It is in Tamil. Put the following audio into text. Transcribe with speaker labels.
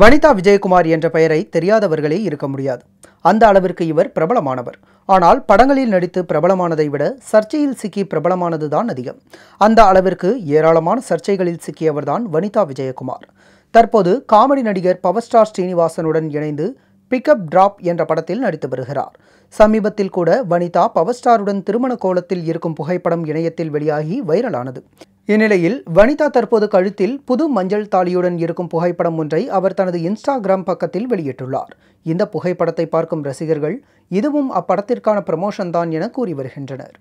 Speaker 1: வனிதா விஜயகுமார் என்ற பெயரை தெரியாதவர்களே இருக்க முடியாது அந்த அளவிற்கு இவர் பிரபலமானவர் ஆனால் படங்களில் நடித்து பிரபலமானதை விட சர்ச்சையில் சிக்கி பிரபலமானது தான் அதிகம் அந்த அளவிற்கு ஏராளமான சர்ச்சைகளில் சிக்கியவர் தான் வனிதா விஜயகுமார் தற்போது காமெடி நடிகர் பவர் ஸ்டார் ஸ்ரீனிவாசனுடன் இணைந்து பிக்கப் டிராப் என்ற படத்தில் நடித்து வருகிறார் சமீபத்தில் கூட வனிதா பவர் ஸ்டாருடன் திருமண கோலத்தில் இருக்கும் புகைப்படம் இணையத்தில் வெளியாகி வைரலானது இந்நிலையில் வனிதா தற்போது கழுத்தில் புது மஞ்சள் தாலியுடன் இருக்கும் புகைப்படம் ஒன்றை அவர் தனது இன்ஸ்டாகிராம் பக்கத்தில் வெளியிட்டுள்ளார் இந்த புகைப்படத்தை பார்க்கும் ரசிகர்கள் இதுவும் அப்படத்திற்கான ப்ரமோஷன் தான் என கூறி வருகின்றனர்